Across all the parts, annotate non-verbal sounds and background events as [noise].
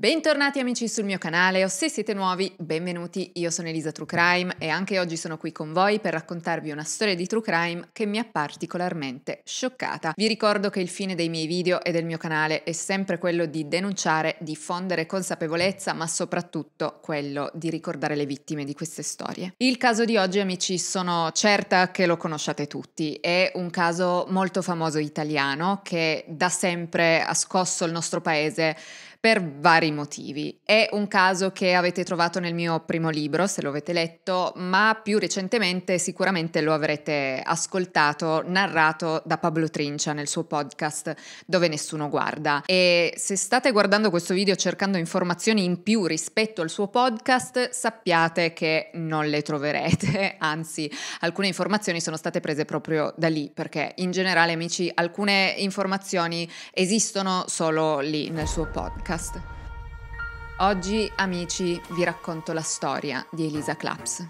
Bentornati amici sul mio canale o se siete nuovi, benvenuti, io sono Elisa True Crime e anche oggi sono qui con voi per raccontarvi una storia di True Crime che mi ha particolarmente scioccata. Vi ricordo che il fine dei miei video e del mio canale è sempre quello di denunciare, diffondere consapevolezza, ma soprattutto quello di ricordare le vittime di queste storie. Il caso di oggi amici sono certa che lo conosciate tutti, è un caso molto famoso italiano che da sempre ha scosso il nostro paese per vari motivi. È un caso che avete trovato nel mio primo libro, se lo avete letto, ma più recentemente sicuramente lo avrete ascoltato, narrato da Pablo Trincia nel suo podcast Dove nessuno guarda. E se state guardando questo video cercando informazioni in più rispetto al suo podcast, sappiate che non le troverete, [laughs] anzi alcune informazioni sono state prese proprio da lì, perché in generale amici alcune informazioni esistono solo lì nel suo podcast podcast. Oggi, amici, vi racconto la storia di Elisa Claps.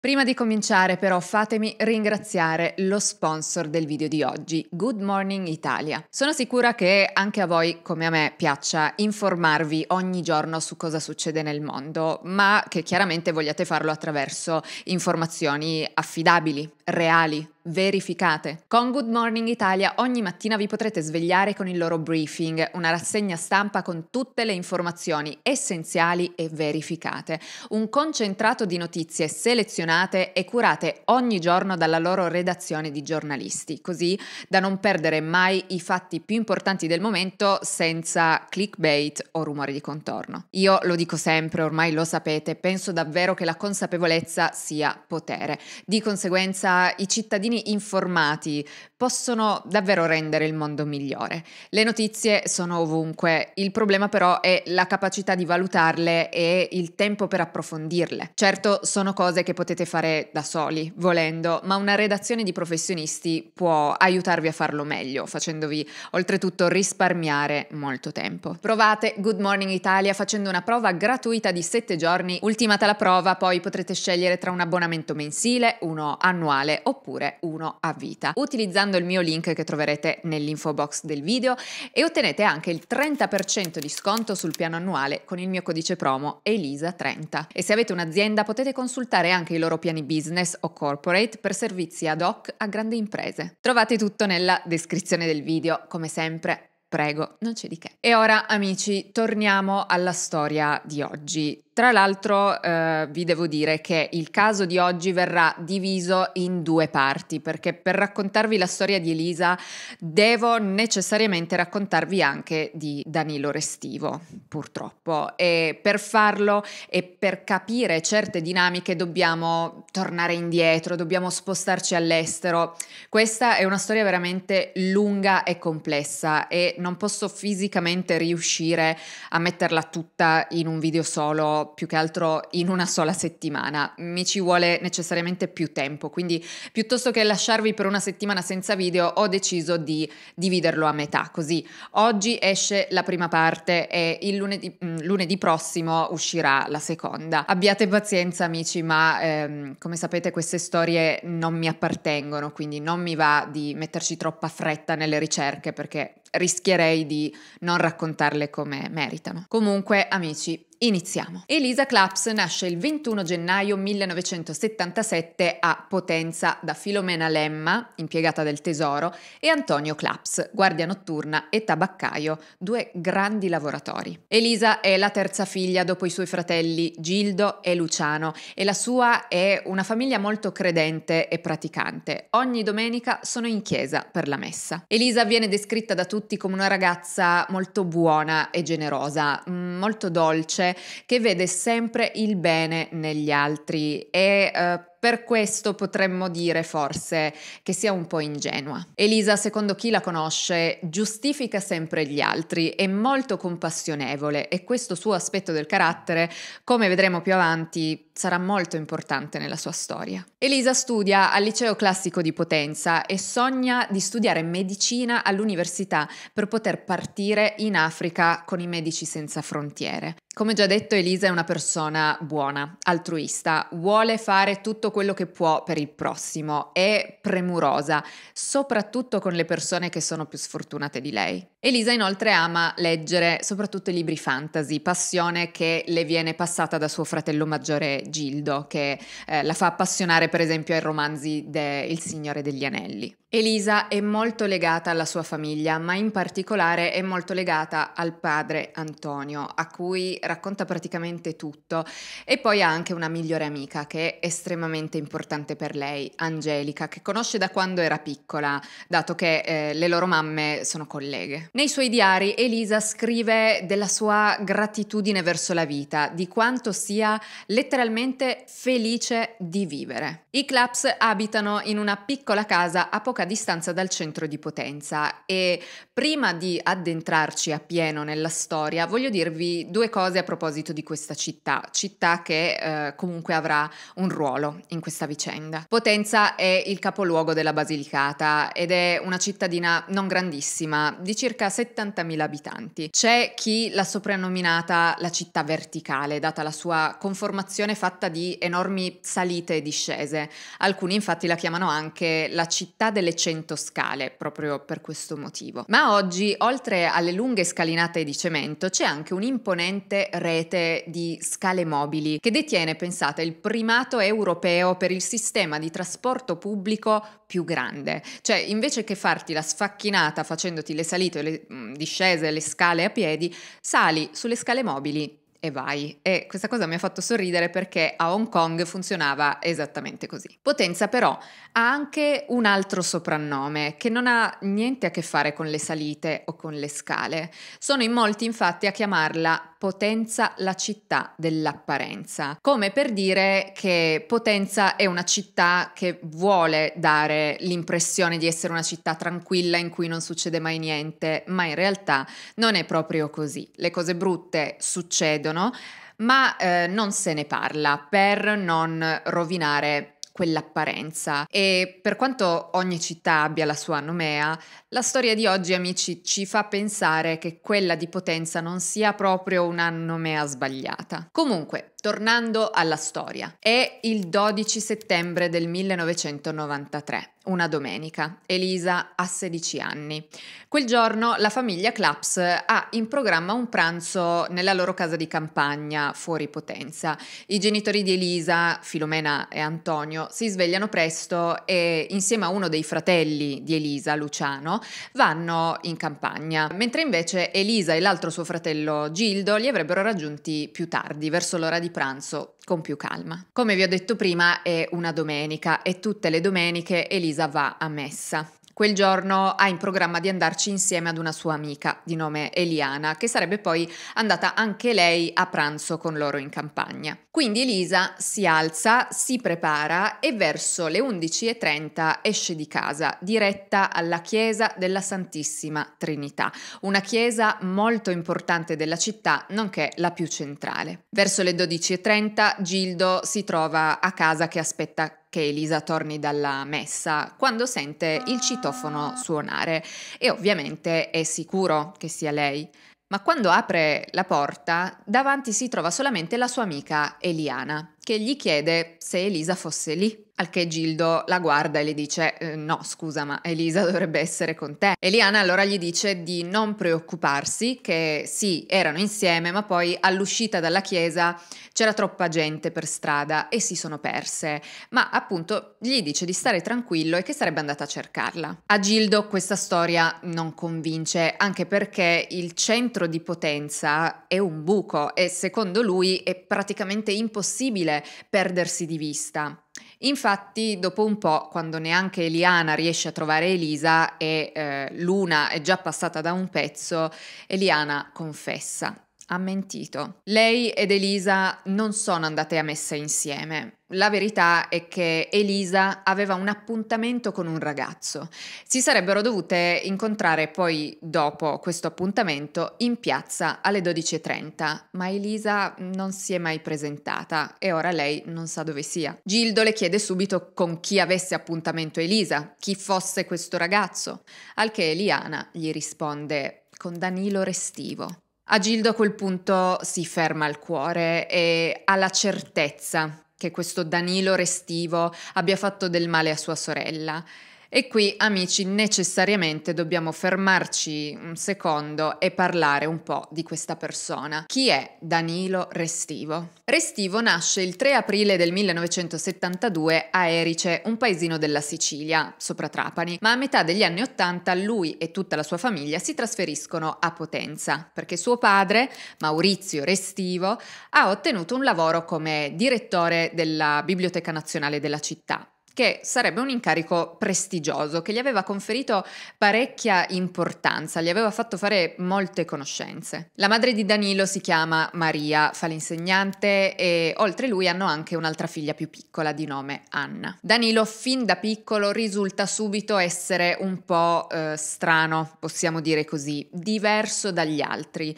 Prima di cominciare però fatemi ringraziare lo sponsor del video di oggi, Good Morning Italia. Sono sicura che anche a voi, come a me, piaccia informarvi ogni giorno su cosa succede nel mondo, ma che chiaramente vogliate farlo attraverso informazioni affidabili, reali, verificate. Con Good Morning Italia ogni mattina vi potrete svegliare con il loro briefing, una rassegna stampa con tutte le informazioni essenziali e verificate, un concentrato di notizie selezionate e curate ogni giorno dalla loro redazione di giornalisti, così da non perdere mai i fatti più importanti del momento senza clickbait o rumori di contorno. Io lo dico sempre, ormai lo sapete, penso davvero che la consapevolezza sia potere. Di conseguenza i cittadini cittadini informati possono davvero rendere il mondo migliore. Le notizie sono ovunque, il problema però è la capacità di valutarle e il tempo per approfondirle. Certo, sono cose che potete fare da soli, volendo, ma una redazione di professionisti può aiutarvi a farlo meglio, facendovi oltretutto risparmiare molto tempo. Provate Good Morning Italia facendo una prova gratuita di 7 giorni. Ultimata la prova, poi potrete scegliere tra un abbonamento mensile, uno annuale oppure uno a vita, utilizzando il mio link che troverete nell'info box del video e ottenete anche il 30% di sconto sul piano annuale con il mio codice promo ELISA30. E se avete un'azienda potete consultare anche i loro piani business o corporate per servizi ad hoc a grandi imprese. Trovate tutto nella descrizione del video, come sempre prego, non c'è di che. E ora, amici, torniamo alla storia di oggi. Tra l'altro eh, vi devo dire che il caso di oggi verrà diviso in due parti perché per raccontarvi la storia di Elisa devo necessariamente raccontarvi anche di Danilo Restivo, purtroppo. E per farlo e per capire certe dinamiche dobbiamo tornare indietro, dobbiamo spostarci all'estero. Questa è una storia veramente lunga e complessa e non posso fisicamente riuscire a metterla tutta in un video solo più che altro in una sola settimana, mi ci vuole necessariamente più tempo, quindi piuttosto che lasciarvi per una settimana senza video ho deciso di dividerlo a metà, così oggi esce la prima parte e il lunedì, mm, lunedì prossimo uscirà la seconda. Abbiate pazienza amici, ma ehm, come sapete queste storie non mi appartengono, quindi non mi va di metterci troppa fretta nelle ricerche perché rischierei di non raccontarle come meritano. Comunque, amici, Iniziamo. Elisa Claps nasce il 21 gennaio 1977 a Potenza da Filomena Lemma, impiegata del Tesoro, e Antonio Claps, guardia notturna e tabaccaio, due grandi lavoratori. Elisa è la terza figlia dopo i suoi fratelli Gildo e Luciano e la sua è una famiglia molto credente e praticante. Ogni domenica sono in chiesa per la messa. Elisa viene descritta da tutti tutti come una ragazza molto buona e generosa, mm, molto dolce, che vede sempre il bene negli altri e eh, per questo potremmo dire forse che sia un po' ingenua. Elisa, secondo chi la conosce, giustifica sempre gli altri, è molto compassionevole e questo suo aspetto del carattere, come vedremo più avanti, sarà molto importante nella sua storia. Elisa studia al liceo classico di Potenza e sogna di studiare medicina all'università per poter partire in Africa con i medici senza frontiere. Come già detto, Elisa è una persona buona, altruista, vuole fare tutto quello che può per il prossimo, è premurosa, soprattutto con le persone che sono più sfortunate di lei. Elisa inoltre ama leggere soprattutto i libri fantasy, passione che le viene passata da suo fratello maggiore Gildo, che eh, la fa appassionare per esempio ai romanzi del Signore degli Anelli. Elisa è molto legata alla sua famiglia, ma in particolare è molto legata al padre Antonio, a cui racconta praticamente tutto e poi ha anche una migliore amica che è estremamente importante per lei, Angelica, che conosce da quando era piccola, dato che eh, le loro mamme sono colleghe. Nei suoi diari Elisa scrive della sua gratitudine verso la vita, di quanto sia letteralmente felice di vivere. I Claps abitano in una piccola casa a poca distanza dal centro di Potenza e prima di addentrarci appieno nella storia voglio dirvi due cose cose a proposito di questa città, città che eh, comunque avrà un ruolo in questa vicenda. Potenza è il capoluogo della Basilicata ed è una cittadina non grandissima, di circa 70.000 abitanti. C'è chi l'ha soprannominata la città verticale, data la sua conformazione fatta di enormi salite e discese. Alcuni infatti la chiamano anche la città delle 100 scale, proprio per questo motivo. Ma oggi, oltre alle lunghe scalinate di cemento, c'è anche un imponente potente rete di scale mobili che detiene, pensate, il primato europeo per il sistema di trasporto pubblico più grande. Cioè, invece che farti la sfacchinata facendoti le salite, le mm, discese, le scale a piedi, sali sulle scale mobili e vai. E questa cosa mi ha fatto sorridere perché a Hong Kong funzionava esattamente così. Potenza però ha anche un altro soprannome che non ha niente a che fare con le salite o con le scale. Sono in molti infatti a chiamarla Potenza la città dell'apparenza, come per dire che Potenza è una città che vuole dare l'impressione di essere una città tranquilla in cui non succede mai niente, ma in realtà non è proprio così. Le cose brutte succedono, ma eh, non se ne parla per non rovinare quell'apparenza. E per quanto ogni città abbia la sua nomea, la storia di oggi, amici, ci fa pensare che quella di Potenza non sia proprio una nomea sbagliata. Comunque, Tornando alla storia, è il 12 settembre del 1993, una domenica. Elisa ha 16 anni. Quel giorno la famiglia Claps ha in programma un pranzo nella loro casa di campagna fuori Potenza. I genitori di Elisa, Filomena e Antonio, si svegliano presto e insieme a uno dei fratelli di Elisa, Luciano, vanno in campagna, mentre invece Elisa e l'altro suo fratello Gildo li avrebbero raggiunti più tardi, verso l'ora di pranzo pranzo con più calma. Come vi ho detto prima è una domenica e tutte le domeniche Elisa va a messa. Quel giorno ha in programma di andarci insieme ad una sua amica di nome Eliana, che sarebbe poi andata anche lei a pranzo con loro in campagna. Quindi Elisa si alza, si prepara e verso le 11.30 esce di casa, diretta alla chiesa della Santissima Trinità, una chiesa molto importante della città, nonché la più centrale. Verso le 12.30 Gildo si trova a casa che aspetta che Elisa torni dalla messa quando sente il citofono suonare e ovviamente è sicuro che sia lei. Ma quando apre la porta, davanti si trova solamente la sua amica Eliana che gli chiede se Elisa fosse lì. Al che Gildo la guarda e le dice: eh, No, scusa, ma Elisa dovrebbe essere con te. Eliana allora gli dice di non preoccuparsi, che sì, erano insieme, ma poi all'uscita dalla chiesa c'era troppa gente per strada e si sono perse. Ma appunto gli dice di stare tranquillo e che sarebbe andata a cercarla. A Gildo questa storia non convince, anche perché il centro di potenza è un buco e secondo lui è praticamente impossibile perdersi di vista. Infatti, dopo un po', quando neanche Eliana riesce a trovare Elisa e eh, Luna è già passata da un pezzo, Eliana confessa ha mentito. Lei ed Elisa non sono andate a messa insieme. La verità è che Elisa aveva un appuntamento con un ragazzo. Si sarebbero dovute incontrare poi dopo questo appuntamento in piazza alle 12.30, ma Elisa non si è mai presentata e ora lei non sa dove sia. Gildo le chiede subito con chi avesse appuntamento Elisa, chi fosse questo ragazzo, al che Eliana gli risponde con Danilo Restivo. A Gildo a quel punto si ferma il cuore e ha la certezza che questo Danilo restivo abbia fatto del male a sua sorella e qui, amici, necessariamente dobbiamo fermarci un secondo e parlare un po' di questa persona. Chi è Danilo Restivo? Restivo nasce il 3 aprile del 1972 a Erice, un paesino della Sicilia, sopra Trapani, ma a metà degli anni Ottanta lui e tutta la sua famiglia si trasferiscono a Potenza, perché suo padre, Maurizio Restivo, ha ottenuto un lavoro come direttore della Biblioteca Nazionale della città che sarebbe un incarico prestigioso che gli aveva conferito parecchia importanza, gli aveva fatto fare molte conoscenze. La madre di Danilo si chiama Maria, fa l'insegnante e oltre lui hanno anche un'altra figlia più piccola di nome Anna. Danilo fin da piccolo risulta subito essere un po' eh, strano, possiamo dire così, diverso dagli altri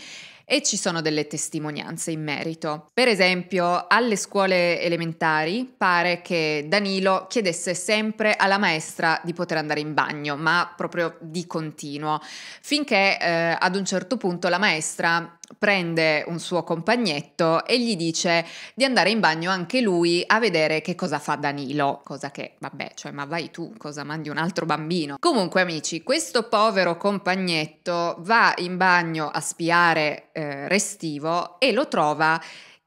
e ci sono delle testimonianze in merito. Per esempio, alle scuole elementari pare che Danilo chiedesse sempre alla maestra di poter andare in bagno, ma proprio di continuo, finché eh, ad un certo punto la maestra prende un suo compagnetto e gli dice di andare in bagno anche lui a vedere che cosa fa Danilo, cosa che vabbè, cioè ma vai tu, cosa mandi un altro bambino. Comunque amici, questo povero compagnetto va in bagno a spiare eh, Restivo e lo trova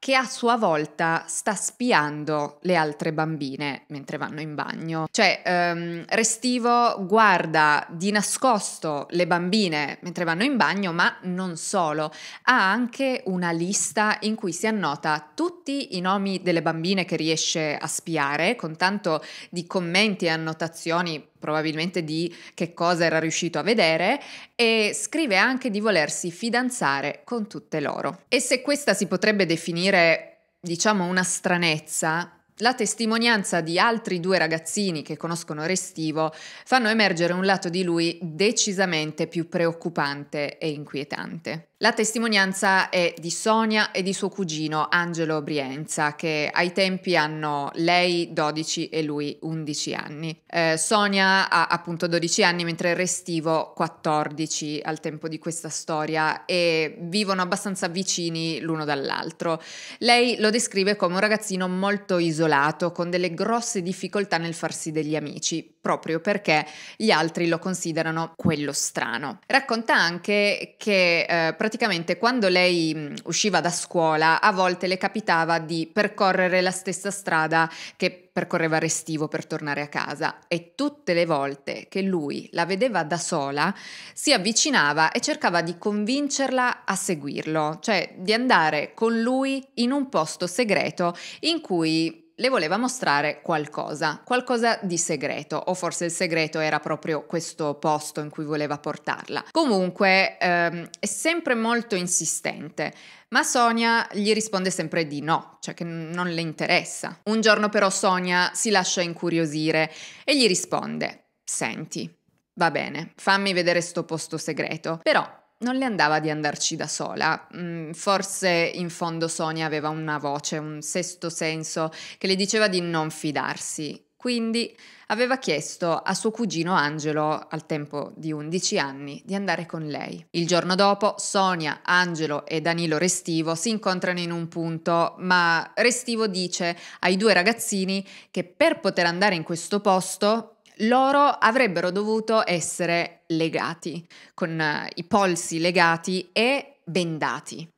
che a sua volta sta spiando le altre bambine mentre vanno in bagno. Cioè, ehm, Restivo guarda di nascosto le bambine mentre vanno in bagno, ma non solo, ha anche una lista in cui si annota tutti i nomi delle bambine che riesce a spiare, con tanto di commenti e annotazioni probabilmente di che cosa era riuscito a vedere e scrive anche di volersi fidanzare con tutte loro. E se questa si potrebbe definire, diciamo, una stranezza, la testimonianza di altri due ragazzini che conoscono Restivo fanno emergere un lato di lui decisamente più preoccupante e inquietante. La testimonianza è di Sonia e di suo cugino Angelo Brienza, che ai tempi hanno lei 12 e lui 11 anni. Eh, Sonia ha appunto 12 anni, mentre Restivo 14 al tempo di questa storia e vivono abbastanza vicini l'uno dall'altro. Lei lo descrive come un ragazzino molto isolato, con delle grosse difficoltà nel farsi degli amici, proprio perché gli altri lo considerano quello strano. Racconta anche che eh, praticamente quando lei mm, usciva da scuola a volte le capitava di percorrere la stessa strada che percorreva Restivo per tornare a casa e tutte le volte che lui la vedeva da sola si avvicinava e cercava di convincerla a seguirlo, cioè di andare con lui in un posto segreto in cui le voleva mostrare qualcosa, qualcosa di segreto, o forse il segreto era proprio questo posto in cui voleva portarla. Comunque ehm, è sempre molto insistente. Ma Sonia gli risponde sempre di no, cioè che non le interessa. Un giorno però Sonia si lascia incuriosire e gli risponde: Senti, va bene, fammi vedere sto posto segreto, però non le andava di andarci da sola. Mm, forse in fondo Sonia aveva una voce, un sesto senso che le diceva di non fidarsi. Quindi aveva chiesto a suo cugino Angelo, al tempo di 11 anni, di andare con lei. Il giorno dopo Sonia, Angelo e Danilo Restivo si incontrano in un punto, ma Restivo dice ai due ragazzini che per poter andare in questo posto loro avrebbero dovuto essere legati, con eh, i polsi legati e bendati.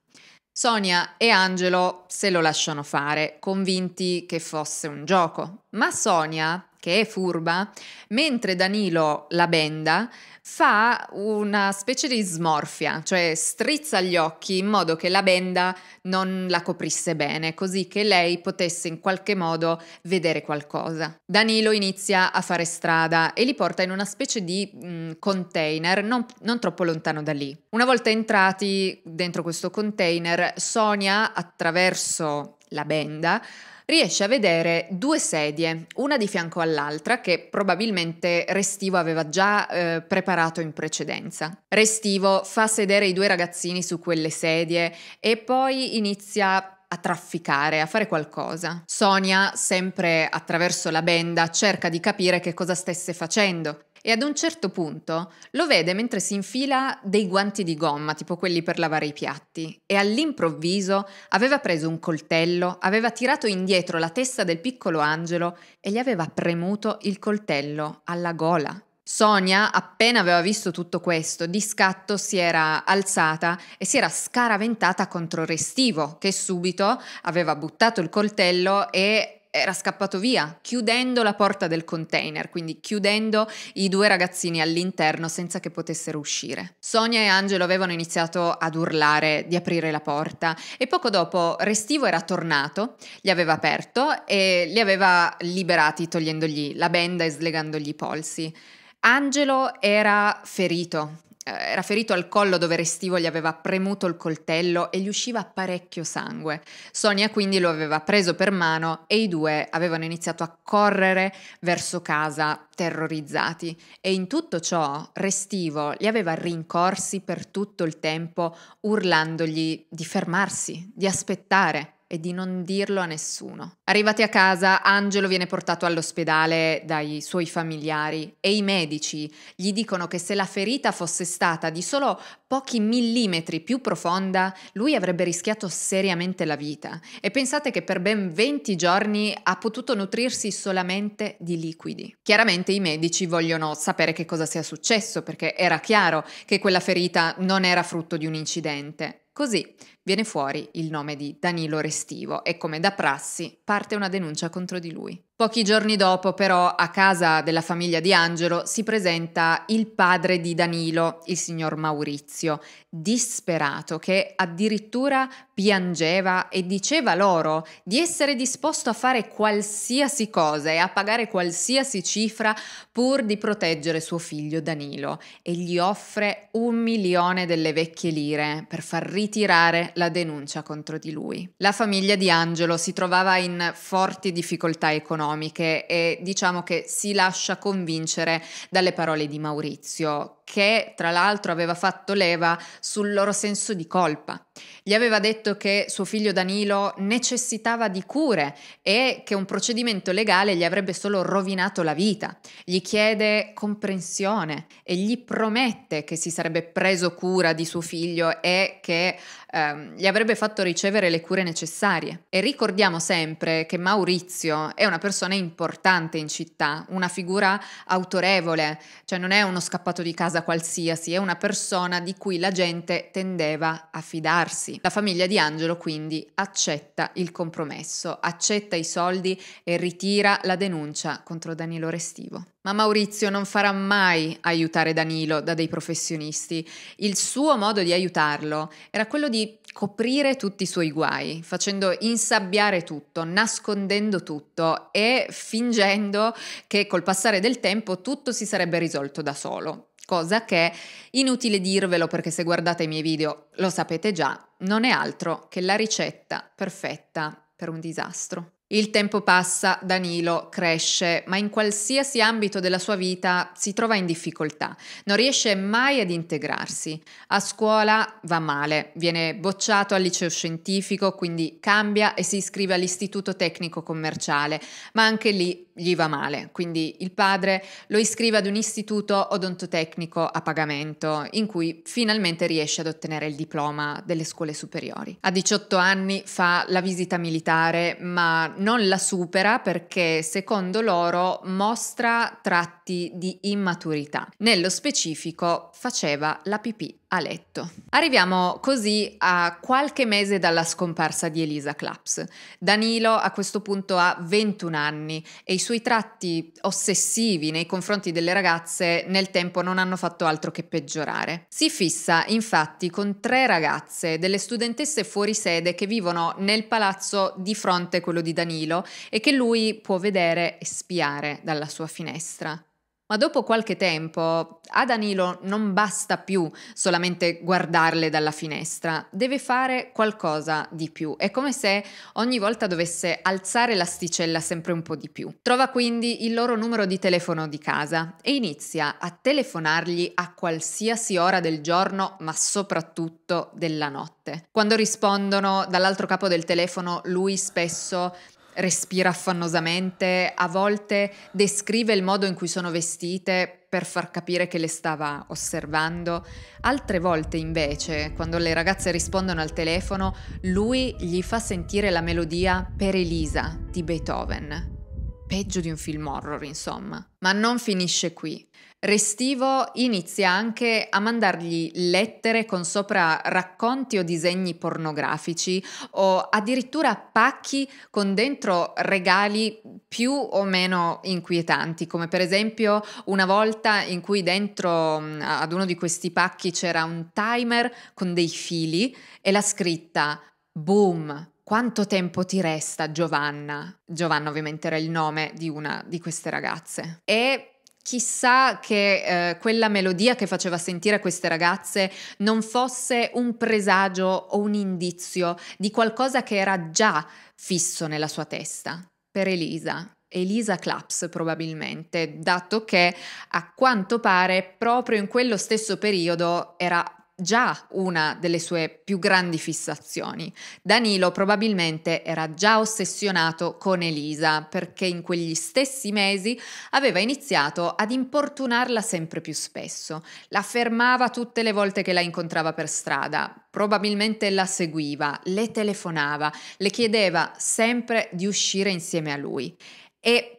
Sonia e Angelo se lo lasciano fare, convinti che fosse un gioco, ma Sonia che è furba, mentre Danilo la benda, fa una specie di smorfia, cioè strizza gli occhi in modo che la benda non la coprisse bene, così che lei potesse in qualche modo vedere qualcosa. Danilo inizia a fare strada e li porta in una specie di mh, mm, container non, non troppo lontano da lì. Una volta entrati dentro questo container, Sonia attraverso la benda riesce a vedere due sedie, una di fianco all'altra, che probabilmente Restivo aveva già eh, preparato in precedenza. Restivo fa sedere i due ragazzini su quelle sedie e poi inizia a trafficare, a fare qualcosa. Sonia, sempre attraverso la benda, cerca di capire che cosa stesse facendo e ad un certo punto lo vede mentre si infila dei guanti di gomma, tipo quelli per lavare i piatti, e all'improvviso aveva preso un coltello, aveva tirato indietro la testa del piccolo angelo e gli aveva premuto il coltello alla gola. Sonia, appena aveva visto tutto questo, di scatto si era alzata e si era scaraventata contro Restivo, che subito aveva buttato il coltello e era scappato via, chiudendo la porta del container, quindi chiudendo i due ragazzini all'interno senza che potessero uscire. Sonia e Angelo avevano iniziato ad urlare di aprire la porta e poco dopo Restivo era tornato, li aveva aperto e li aveva liberati togliendogli la benda e slegandogli i polsi. Angelo era ferito, eh, era ferito al collo dove Restivo gli aveva premuto il coltello e gli usciva parecchio sangue. Sonia quindi lo aveva preso per mano e i due avevano iniziato a correre verso casa terrorizzati e in tutto ciò Restivo li aveva rincorsi per tutto il tempo urlandogli di fermarsi, di aspettare e di non dirlo a nessuno. Arrivati a casa, Angelo viene portato all'ospedale dai suoi familiari e i medici gli dicono che se la ferita fosse stata di solo pochi millimetri più profonda, lui avrebbe rischiato seriamente la vita e pensate che per ben 20 giorni ha potuto nutrirsi solamente di liquidi. Chiaramente i medici vogliono sapere che cosa sia successo perché era chiaro che quella ferita non era frutto di un incidente. Così Viene fuori il nome di Danilo Restivo e come da prassi parte una denuncia contro di lui. Pochi giorni dopo, però, a casa della famiglia di Angelo si presenta il padre di Danilo, il signor Maurizio, disperato che addirittura piangeva e diceva loro di essere disposto a fare qualsiasi cosa e a pagare qualsiasi cifra pur di proteggere suo figlio Danilo e gli offre un milione delle vecchie lire per far ritirare la denuncia contro di lui. La famiglia di Angelo si trovava in forti difficoltà economiche economiche e diciamo che si lascia convincere dalle parole di Maurizio che tra l'altro aveva fatto leva sul loro senso di colpa. Gli aveva detto che suo figlio Danilo necessitava di cure e che un procedimento legale gli avrebbe solo rovinato la vita. Gli chiede comprensione e gli promette che si sarebbe preso cura di suo figlio e che ehm, gli avrebbe fatto ricevere le cure necessarie. E ricordiamo sempre che Maurizio è una persona importante in città, una figura autorevole, cioè non è uno scappato di casa casa qualsiasi e una persona di cui la gente tendeva a fidarsi. La famiglia di Angelo quindi accetta il compromesso, accetta i soldi e ritira la denuncia contro Danilo Restivo. Ma Maurizio non farà mai aiutare Danilo da dei professionisti. Il suo modo di aiutarlo era quello di coprire tutti i suoi guai, facendo insabbiare tutto, nascondendo tutto e fingendo che col passare del tempo tutto si sarebbe risolto da solo cosa che, inutile dirvelo perché se guardate i miei video lo sapete già, non è altro che la ricetta perfetta per un disastro. Il tempo passa, Danilo cresce, ma in qualsiasi ambito della sua vita si trova in difficoltà, non riesce mai ad integrarsi. A scuola va male, viene bocciato al liceo scientifico, quindi cambia e si iscrive all'istituto tecnico commerciale, ma anche lì gli va male, quindi il padre lo iscrive ad un istituto odontotecnico a pagamento, in cui finalmente riesce ad ottenere il diploma delle scuole superiori. A 18 anni fa la visita militare, ma non la supera perché secondo loro mostra tratti atti di immaturità. Nello specifico faceva la pipì a letto. Arriviamo così a qualche mese dalla scomparsa di Elisa Claps. Danilo a questo punto ha 21 anni e i suoi tratti ossessivi nei confronti delle ragazze nel tempo non hanno fatto altro che peggiorare. Si fissa infatti con tre ragazze, delle studentesse fuori sede che vivono nel palazzo di fronte a quello di Danilo e che lui può vedere e spiare dalla sua finestra. Ma dopo qualche tempo a Danilo non basta più solamente guardarle dalla finestra, deve fare qualcosa di più. È come se ogni volta dovesse alzare l'asticella sempre un po' di più. Trova quindi il loro numero di telefono di casa e inizia a telefonargli a qualsiasi ora del giorno, ma soprattutto della notte. Quando rispondono dall'altro capo del telefono, lui spesso respira affannosamente, a volte descrive il modo in cui sono vestite per far capire che le stava osservando, altre volte invece, quando le ragazze rispondono al telefono, lui gli fa sentire la melodia Per Elisa di Beethoven. Peggio di un film horror, insomma. Ma non finisce qui. Restivo inizia anche a mandargli lettere con sopra racconti o disegni pornografici o addirittura pacchi con dentro regali più o meno inquietanti, come per esempio una volta in cui dentro mm, ad uno di questi pacchi c'era un timer con dei fili e la scritta Boom, quanto tempo ti resta, Giovanna? Giovanna ovviamente era il nome di una di queste ragazze. E chissà che eh, quella melodia che faceva sentire queste ragazze non fosse un presagio o un indizio di qualcosa che era già fisso nella sua testa. Per Elisa, Elisa Claps probabilmente, dato che a quanto pare proprio in quello stesso periodo era già una delle sue più grandi fissazioni. Danilo probabilmente era già ossessionato con Elisa perché in quegli stessi mesi aveva iniziato ad importunarla sempre più spesso. La fermava tutte le volte che la incontrava per strada, probabilmente la seguiva, le telefonava, le chiedeva sempre di uscire insieme a lui. E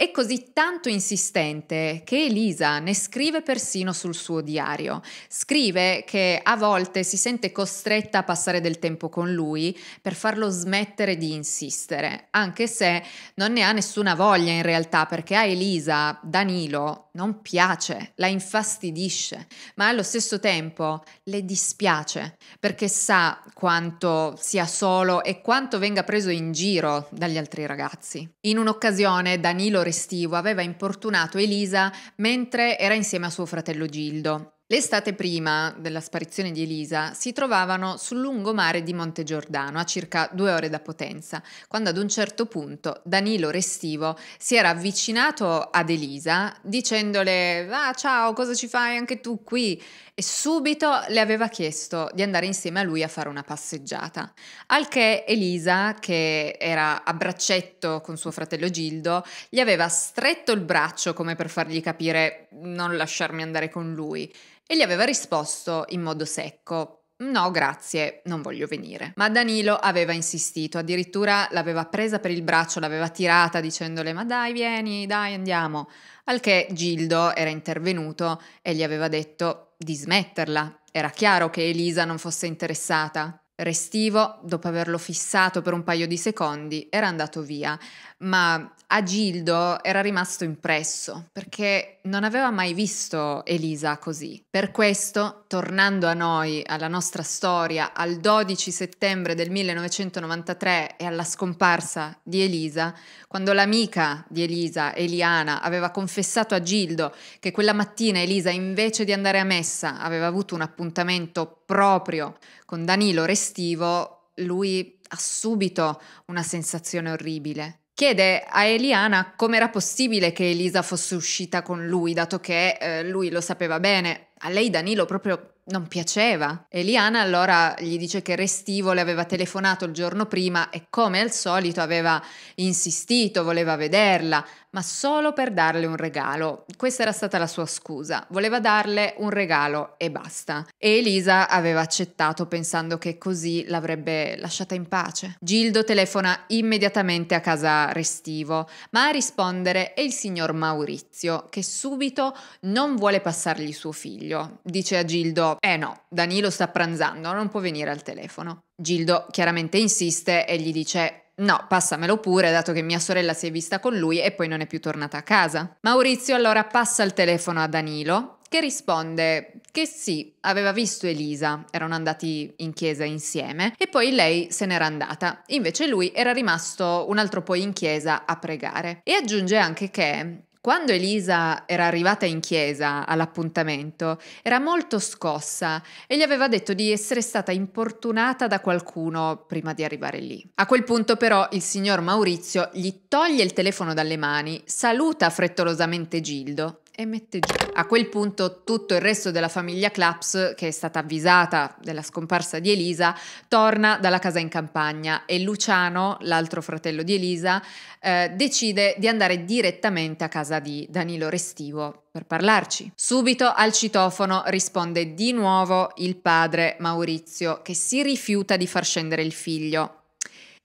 è così tanto insistente che Elisa ne scrive persino sul suo diario. Scrive che a volte si sente costretta a passare del tempo con lui per farlo smettere di insistere, anche se non ne ha nessuna voglia in realtà perché a Elisa Danilo non piace, la infastidisce, ma allo stesso tempo le dispiace perché sa quanto sia solo e quanto venga preso in giro dagli altri ragazzi. In un'occasione Danilo estivo aveva importunato Elisa mentre era insieme a suo fratello Gildo. L'estate prima della sparizione di Elisa si trovavano sul lungomare di Monte Giordano, a circa due ore da Potenza, quando ad un certo punto Danilo Restivo si era avvicinato ad Elisa dicendole Ah ciao, cosa ci fai anche tu qui? E subito le aveva chiesto di andare insieme a lui a fare una passeggiata. Al che Elisa, che era a braccetto con suo fratello Gildo, gli aveva stretto il braccio come per fargli capire non lasciarmi andare con lui e gli aveva risposto in modo secco No, grazie, non voglio venire. Ma Danilo aveva insistito, addirittura l'aveva presa per il braccio, l'aveva tirata dicendole ma dai vieni, dai andiamo. Al che Gildo era intervenuto e gli aveva detto di smetterla. Era chiaro che Elisa non fosse interessata. Restivo, dopo averlo fissato per un paio di secondi, era andato via, ma a Gildo era rimasto impresso perché non aveva mai visto Elisa così. Per questo, tornando a noi, alla nostra storia, al 12 settembre del 1993 e alla scomparsa di Elisa, quando l'amica di Elisa, Eliana, aveva confessato a Gildo che quella mattina Elisa, invece di andare a messa, aveva avuto un appuntamento proprio con Danilo Restivo, lui ha subito una sensazione orribile chiede a Eliana com'era possibile che Elisa fosse uscita con lui, dato che eh, lui lo sapeva bene. A lei Danilo proprio non piaceva. Eliana allora gli dice che Restivo le aveva telefonato il giorno prima e come al solito aveva insistito, voleva vederla, ma solo per darle un regalo. Questa era stata la sua scusa, voleva darle un regalo e basta. E Elisa aveva accettato pensando che così l'avrebbe lasciata in pace. Gildo telefona immediatamente a casa Restivo, ma a rispondere è il signor Maurizio, che subito non vuole passargli suo figlio. Dice a Gildo, eh no, Danilo sta pranzando, non può venire al telefono. Gildo chiaramente insiste e gli dice No, passamelo pure, dato che mia sorella si è vista con lui e poi non è più tornata a casa. Maurizio allora passa il telefono a Danilo, che risponde che sì, aveva visto Elisa, erano andati in chiesa insieme e poi lei se n'era andata, invece lui era rimasto un altro po' in chiesa a pregare e aggiunge anche che quando Elisa era arrivata in chiesa all'appuntamento, era molto scossa e gli aveva detto di essere stata importunata da qualcuno prima di arrivare lì. A quel punto però il signor Maurizio gli toglie il telefono dalle mani, saluta frettolosamente Gildo e mette giù. A quel punto tutto il resto della famiglia Claps, che è stata avvisata della scomparsa di Elisa, torna dalla casa in campagna e Luciano, l'altro fratello di Elisa, eh, decide di andare direttamente a casa di Danilo Restivo per parlarci. Subito al citofono risponde di nuovo il padre Maurizio, che si rifiuta di far scendere il figlio.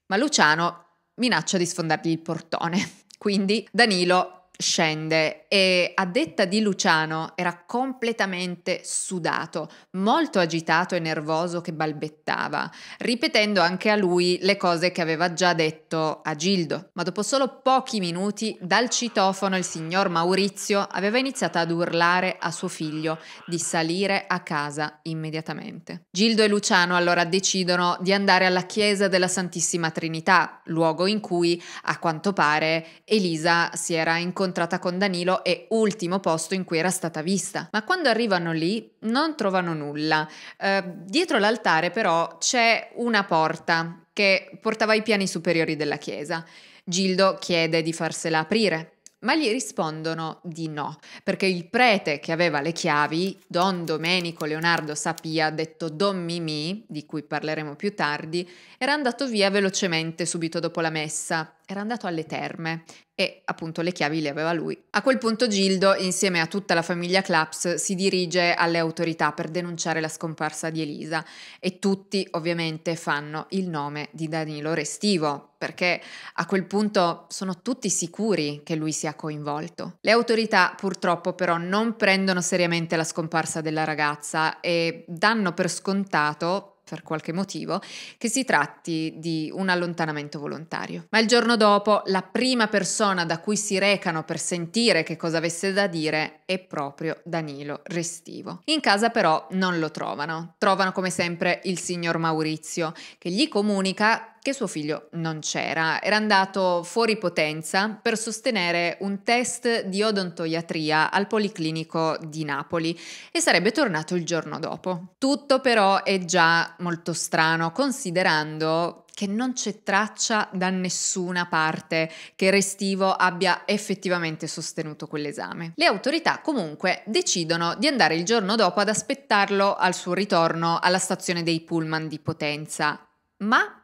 Ma Luciano minaccia di sfondargli il portone. [laughs] Quindi Danilo scende e a detta di Luciano era completamente sudato, molto agitato e nervoso che balbettava, ripetendo anche a lui le cose che aveva già detto a Gildo. Ma dopo solo pochi minuti dal citofono il signor Maurizio aveva iniziato ad urlare a suo figlio di salire a casa immediatamente. Gildo e Luciano allora decidono di andare alla chiesa della Santissima Trinità, luogo in cui a quanto pare Elisa si era incontrata incontrata con Danilo e ultimo posto in cui era stata vista. Ma quando arrivano lì non trovano nulla. Eh, dietro l'altare però c'è una porta che portava ai piani superiori della chiesa. Gildo chiede di farsela aprire, ma gli rispondono di no, perché il prete che aveva le chiavi, Don Domenico Leonardo Sapia, detto Don Mimì, di cui parleremo più tardi, era andato via velocemente subito dopo la messa era andato alle terme e appunto le chiavi le aveva lui. A quel punto Gildo, insieme a tutta la famiglia Claps, si dirige alle autorità per denunciare la scomparsa di Elisa e tutti ovviamente fanno il nome di Danilo Restivo, perché a quel punto sono tutti sicuri che lui sia coinvolto. Le autorità purtroppo però non prendono seriamente la scomparsa della ragazza e danno per scontato per qualche motivo, che si tratti di un allontanamento volontario. Ma il giorno dopo la prima persona da cui si recano per sentire che cosa avesse da dire è proprio Danilo Restivo. In casa però non lo trovano, trovano come sempre il signor Maurizio, che gli comunica che suo figlio non c'era, era andato fuori potenza per sostenere un test di odontoiatria al Policlinico di Napoli e sarebbe tornato il giorno dopo. Tutto però è già molto strano considerando che non c'è traccia da nessuna parte che Restivo abbia effettivamente sostenuto quell'esame. Le autorità comunque decidono di andare il giorno dopo ad aspettarlo al suo ritorno alla stazione dei pullman di Potenza, ma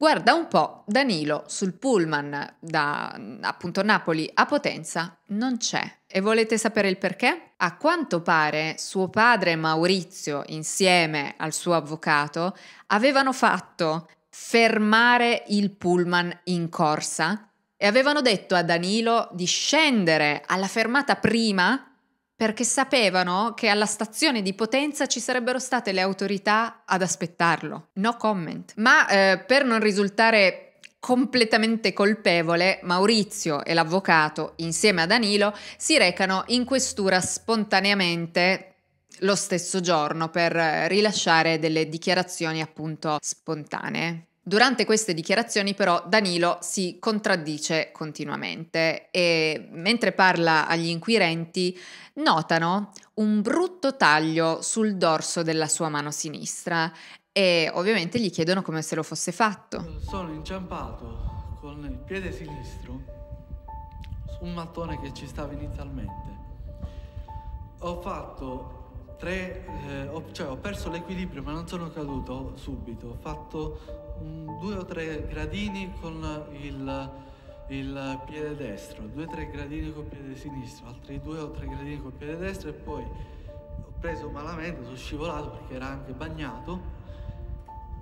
Guarda un po', Danilo sul pullman da appunto Napoli a Potenza non c'è. E volete sapere il perché? A quanto pare suo padre Maurizio, insieme al suo avvocato, avevano fatto fermare il pullman in corsa e avevano detto a Danilo di scendere alla fermata prima perché sapevano che alla stazione di Potenza ci sarebbero state le autorità ad aspettarlo. No comment. Ma eh, per non risultare completamente colpevole, Maurizio e l'avvocato, insieme a Danilo, si recano in questura spontaneamente lo stesso giorno per eh, rilasciare delle dichiarazioni appunto spontanee. Durante queste dichiarazioni però Danilo si contraddice continuamente e mentre parla agli inquirenti notano un brutto taglio sul dorso della sua mano sinistra e ovviamente gli chiedono come se lo fosse fatto. Sono inciampato con il piede sinistro su un mattone che ci stava inizialmente. Ho fatto tre, eh, ho, cioè ho perso l'equilibrio ma non sono caduto subito, ho fatto Mm, due o tre gradini con il, il piede destro, due o tre gradini col piede sinistro, altri due o tre gradini col piede destro e poi ho preso malamente, sono scivolato perché era anche bagnato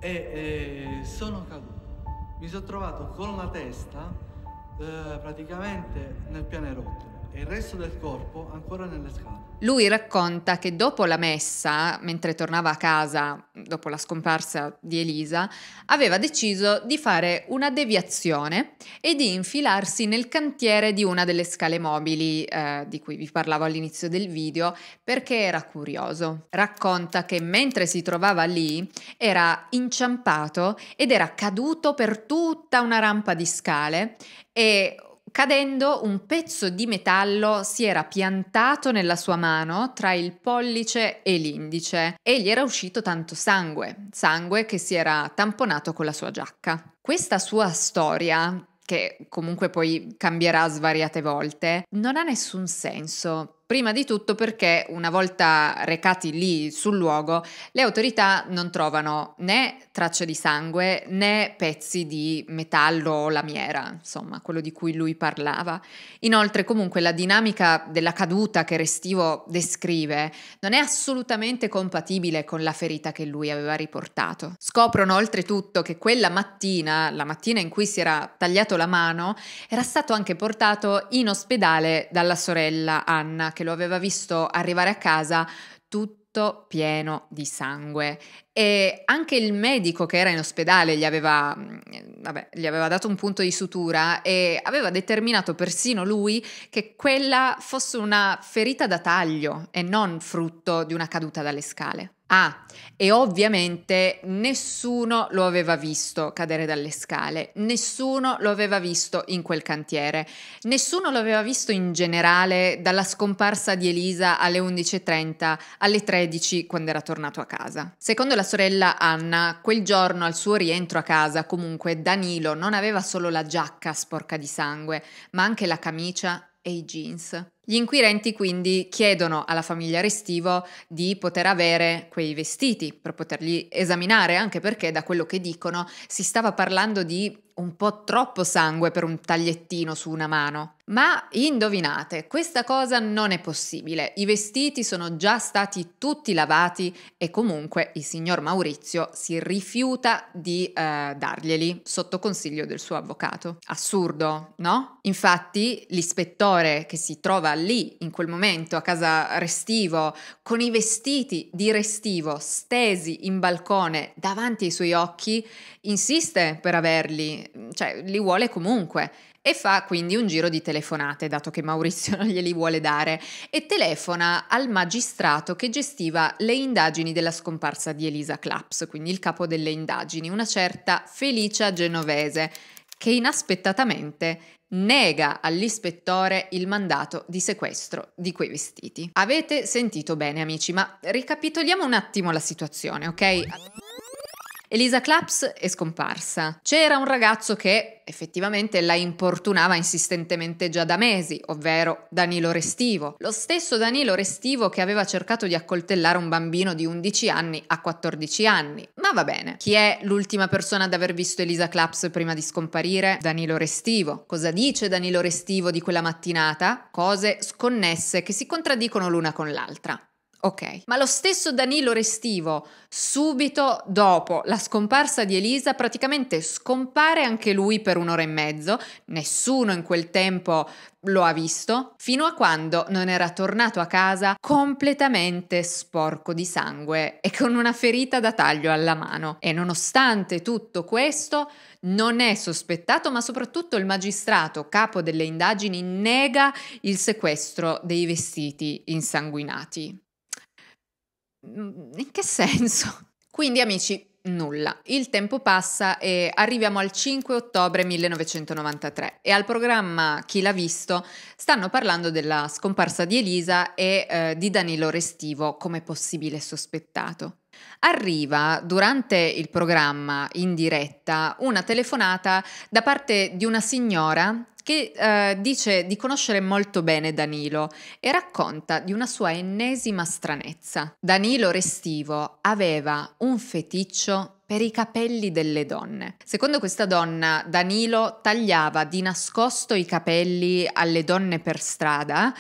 e, e sono caduto. Mi sono trovato con la testa eh, praticamente nel pianerottolo e il resto del corpo ancora nelle scale. Lui racconta che dopo la messa, mentre tornava a casa dopo la scomparsa di Elisa, aveva deciso di fare una deviazione e di infilarsi nel cantiere di una delle scale mobili eh, di cui vi parlavo all'inizio del video perché era curioso. Racconta che mentre si trovava lì era inciampato ed era caduto per tutta una rampa di scale e Cadendo, un pezzo di metallo si era piantato nella sua mano tra il pollice e l'indice e gli era uscito tanto sangue, sangue che si era tamponato con la sua giacca. Questa sua storia che comunque poi cambierà svariate volte, non ha nessun senso Prima di tutto perché una volta recati lì sul luogo, le autorità non trovano né tracce di sangue né pezzi di metallo o lamiera, insomma, quello di cui lui parlava. Inoltre, comunque, la dinamica della caduta che Restivo descrive non è assolutamente compatibile con la ferita che lui aveva riportato. Scoprono oltretutto che quella mattina, la mattina in cui si era tagliato la mano, era stato anche portato in ospedale dalla sorella Anna che lo aveva visto arrivare a casa tutto pieno di sangue e anche il medico che era in ospedale gli aveva, mm, vabbè, gli aveva dato un punto di sutura e aveva determinato persino lui che quella fosse una ferita da taglio e non frutto di una caduta dalle scale. Ah, e ovviamente nessuno lo aveva visto cadere dalle scale, nessuno lo aveva visto in quel cantiere, nessuno lo aveva visto in generale dalla scomparsa di Elisa alle 11.30, alle 13 quando era tornato a casa. Secondo la sorella Anna, quel giorno al suo rientro a casa comunque Danilo non aveva solo la giacca sporca di sangue, ma anche la camicia e i jeans. Gli inquirenti quindi chiedono alla famiglia Restivo di poter avere quei vestiti per poterli esaminare, anche perché da quello che dicono si stava parlando di un po' troppo sangue per un tagliettino su una mano. Ma indovinate, questa cosa non è possibile. I vestiti sono già stati tutti lavati e comunque il signor Maurizio si rifiuta di eh, darglieli sotto consiglio del suo avvocato. Assurdo, no? Infatti l'ispettore che si trova lì, in quel momento, a casa Restivo, con i vestiti di Restivo stesi in balcone davanti ai suoi occhi, insiste per averli, cioè li vuole comunque e fa quindi un giro di telefonate, dato che Maurizio non glieli vuole dare, e telefona al magistrato che gestiva le indagini della scomparsa di Elisa Claps, quindi il capo delle indagini, una certa Felicia Genovese, che inaspettatamente nega all'ispettore il mandato di sequestro di quei vestiti. Avete sentito bene amici, ma ricapitoliamo un attimo la situazione, ok? Elisa Claps è scomparsa. C'era un ragazzo che effettivamente la importunava insistentemente già da mesi, ovvero Danilo Restivo. Lo stesso Danilo Restivo che aveva cercato di accoltellare un bambino di 11 anni a 14 anni. Ma va bene. Chi è l'ultima persona ad aver visto Elisa Claps prima di scomparire? Danilo Restivo. Cosa dice Danilo Restivo di quella mattinata? Cose sconnesse che si contraddicono l'una con l'altra. Ok, ma lo stesso Danilo Restivo, subito dopo la scomparsa di Elisa, praticamente scompare anche lui per un'ora e mezzo, nessuno in quel tempo lo ha visto, fino a quando non era tornato a casa completamente sporco di sangue e con una ferita da taglio alla mano. E nonostante tutto questo, non è sospettato, ma soprattutto il magistrato capo delle indagini nega il sequestro dei vestiti insanguinati. Mm, in che senso? [laughs] Quindi amici, nulla. Il tempo passa e arriviamo al 5 ottobre 1993 e al programma Chi l'ha visto stanno parlando della scomparsa di Elisa e eh, di Danilo Restivo come possibile sospettato. Arriva durante il programma in diretta una telefonata da parte di una signora che eh, dice di conoscere molto bene Danilo e racconta di una sua ennesima stranezza. Danilo Restivo aveva un feticcio per i capelli delle donne. Secondo questa donna, Danilo tagliava di nascosto i capelli alle donne per strada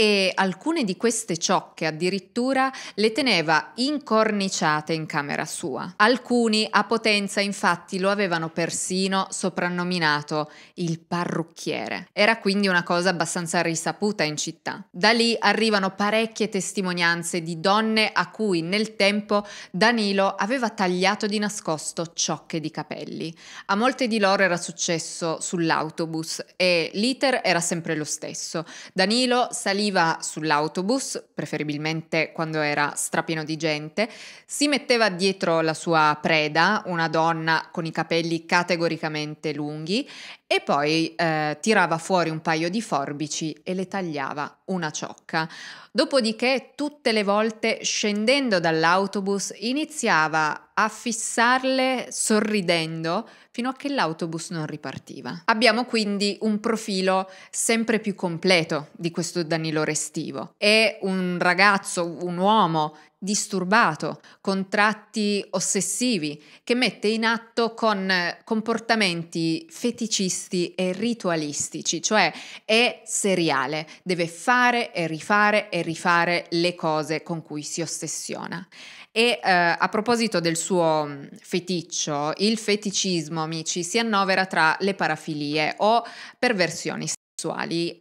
e alcune di queste ciocche addirittura le teneva incorniciate in camera sua. Alcuni a Potenza infatti lo avevano persino soprannominato il parrucchiere. Era quindi una cosa abbastanza risaputa in città. Da lì arrivano parecchie testimonianze di donne a cui nel tempo Danilo aveva tagliato di nascosto ciocche di capelli. A molte di loro era successo sull'autobus e l'iter era sempre lo stesso. Danilo saliva saliva sull'autobus, preferibilmente quando era strapieno di gente, si metteva dietro la sua preda, una donna con i capelli categoricamente lunghi, e poi eh, tirava fuori un paio di forbici e le tagliava una ciocca. Dopodiché, tutte le volte scendendo dall'autobus, iniziava a fissarle sorridendo fino a che l'autobus non ripartiva. Abbiamo quindi un profilo sempre più completo di questo Danilo Restivo. È un ragazzo, un uomo disturbato, con tratti ossessivi, che mette in atto con eh, comportamenti feticisti e ritualistici, cioè è seriale, deve fare e rifare e rifare le cose con cui si ossessiona. E eh, a proposito del suo mm, feticcio, il feticismo, amici, si annovera tra le parafilie o perversioni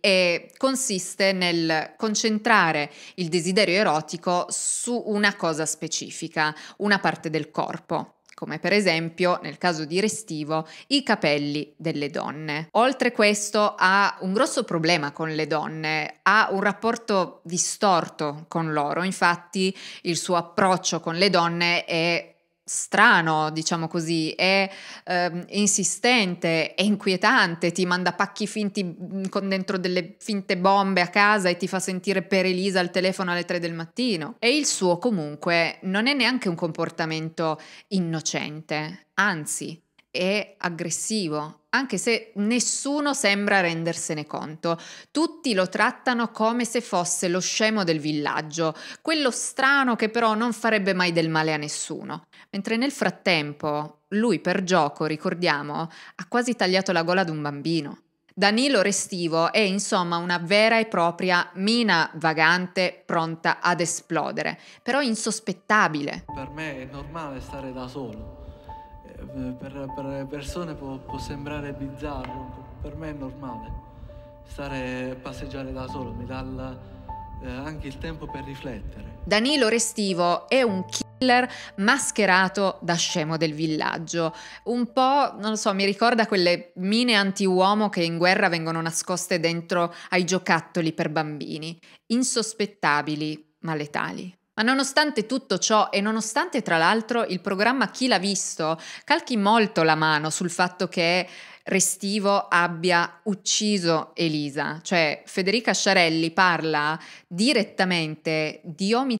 e consiste nel concentrare il desiderio erotico su una cosa specifica, una parte del corpo come per esempio nel caso di Restivo i capelli delle donne. Oltre questo ha un grosso problema con le donne, ha un rapporto distorto con loro, infatti il suo approccio con le donne è strano, diciamo così, è eh, insistente, è inquietante, ti manda pacchi finti mm, con dentro delle finte bombe a casa e ti fa sentire per Elisa al telefono alle 3 del mattino. E il suo comunque non è neanche un comportamento innocente, anzi e aggressivo, anche se nessuno sembra rendersene conto. Tutti lo trattano come se fosse lo scemo del villaggio, quello strano che però non farebbe mai del male a nessuno. Mentre nel frattempo, lui per gioco, ricordiamo, ha quasi tagliato la gola ad un bambino. Danilo Restivo è insomma una vera e propria mina vagante pronta ad esplodere, però insospettabile. Per me è normale stare da solo eh, per, per le persone può, può, sembrare bizzarro, per me è normale. Stare passeggiare da solo mi dà la, eh, anche il tempo per riflettere. Danilo Restivo è un killer mascherato da scemo del villaggio. Un po', non lo so, mi ricorda quelle mine anti-uomo che in guerra vengono nascoste dentro ai giocattoli per bambini, insospettabili ma letali. Ma nonostante tutto ciò e nonostante tra l'altro il programma Chi l'ha visto calchi molto la mano sul fatto che Restivo abbia ucciso Elisa, cioè Federica Sciarelli parla direttamente di omicidio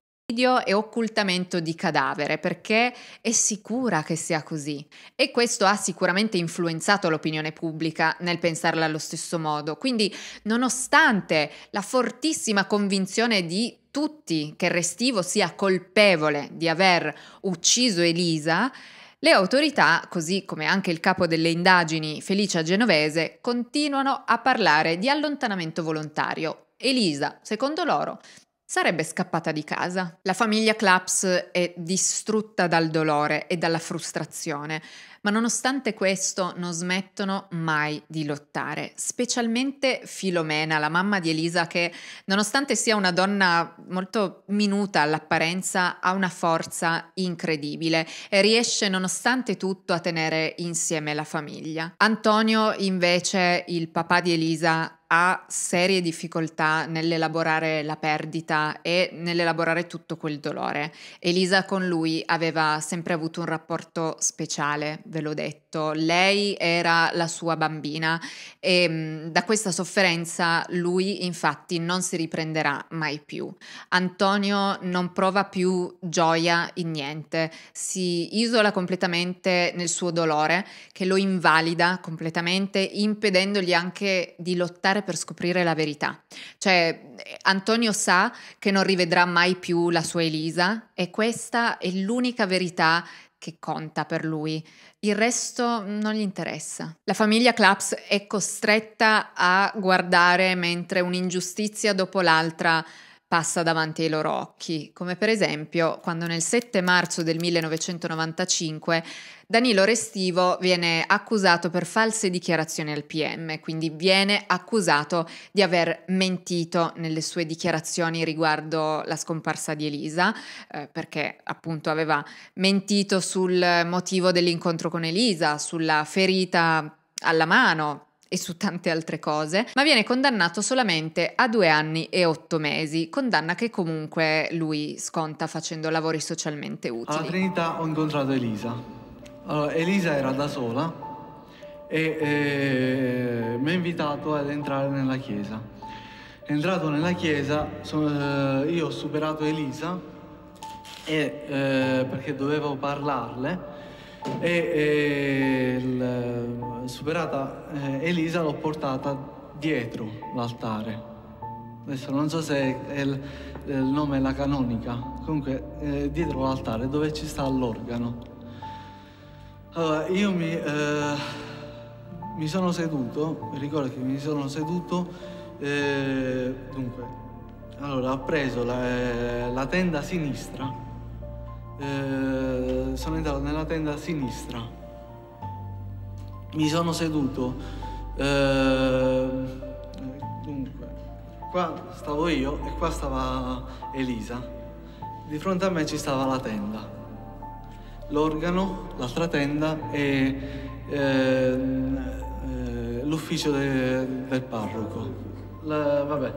e occultamento di cadavere perché è sicura che sia così e questo ha sicuramente influenzato l'opinione pubblica nel pensarla allo stesso modo. Quindi nonostante la fortissima convinzione di tutti che Restivo sia colpevole di aver ucciso Elisa, le autorità, così come anche il capo delle indagini Felicia Genovese, continuano a parlare di allontanamento volontario. Elisa, secondo loro, sarebbe scappata di casa. La famiglia Claps è distrutta dal dolore e dalla frustrazione, ma nonostante questo non smettono mai di lottare, specialmente Filomena, la mamma di Elisa, che nonostante sia una donna molto minuta all'apparenza, ha una forza incredibile e riesce nonostante tutto a tenere insieme la famiglia. Antonio, invece, il papà di Elisa, ha serie difficoltà nell'elaborare la perdita e nell'elaborare tutto quel dolore. Elisa con lui aveva sempre avuto un rapporto speciale, ve l'ho detto letto, lei era la sua bambina e mm, da questa sofferenza lui infatti non si riprenderà mai più. Antonio non prova più gioia in niente, si isola completamente nel suo dolore che lo invalida completamente impedendogli anche di lottare per scoprire la verità. Cioè Antonio sa che non rivedrà mai più la sua Elisa e questa è l'unica verità che conta per lui il resto non gli interessa. La famiglia Claps è costretta a guardare mentre un'ingiustizia dopo l'altra passa davanti ai loro occhi, come per esempio quando nel 7 marzo del 1995 Danilo Restivo viene accusato per false dichiarazioni al PM, quindi viene accusato di aver mentito nelle sue dichiarazioni riguardo la scomparsa di Elisa, eh, perché appunto aveva mentito sul motivo dell'incontro con Elisa, sulla ferita alla mano e su tante altre cose, ma viene condannato solamente a due anni e otto mesi, condanna che comunque lui sconta facendo lavori socialmente utili. Alla Trinità ho incontrato Elisa. Allora, Elisa era da sola e eh, mi ha invitato ad entrare nella chiesa. Entrato nella chiesa, sono, eh, io ho superato Elisa e, eh, perché dovevo parlarle e, e il, eh, superata eh, Elisa l'ho portata dietro l'altare. Adesso non so se è il, il nome è la canonica, comunque eh, dietro l'altare dove ci sta l'organo. Allora, io mi, eh, mi, sono seduto, ricordo che mi sono seduto, eh, dunque, allora ho preso la, eh, la tenda sinistra, eh, sono entrato nella tenda a sinistra, mi sono seduto, eh, dunque, qua stavo io e qua stava Elisa, di fronte a me ci stava la tenda, l'organo, l'altra tenda e eh, eh l'ufficio de, del parroco. La, vabbè.